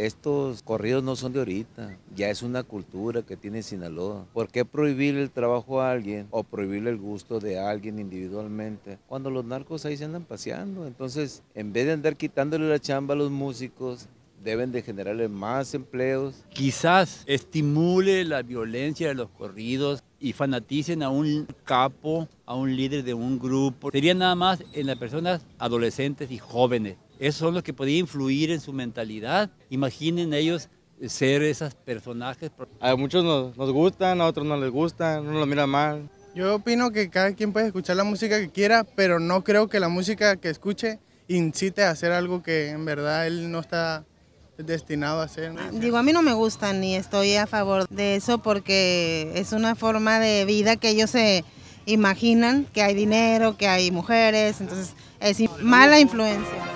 Estos corridos no son de ahorita, ya es una cultura que tiene Sinaloa. ¿Por qué prohibir el trabajo a alguien o prohibir el gusto de alguien individualmente cuando los narcos ahí se andan paseando? Entonces, en vez de andar quitándole la chamba a los músicos, deben de generarle más empleos. Quizás estimule la violencia de los corridos y fanaticen a un capo, a un líder de un grupo. Sería nada más en las personas adolescentes y jóvenes. Esos son los que podrían influir en su mentalidad. Imaginen ellos ser esos personajes. A muchos nos, nos gustan, a otros no les gustan, uno lo mira mal. Yo opino que cada quien puede escuchar la música que quiera, pero no creo que la música que escuche incite a hacer algo que en verdad él no está destinado a ser. Digo, a mí no me gusta ni estoy a favor de eso porque es una forma de vida que ellos se imaginan, que hay dinero, que hay mujeres, entonces es mala influencia.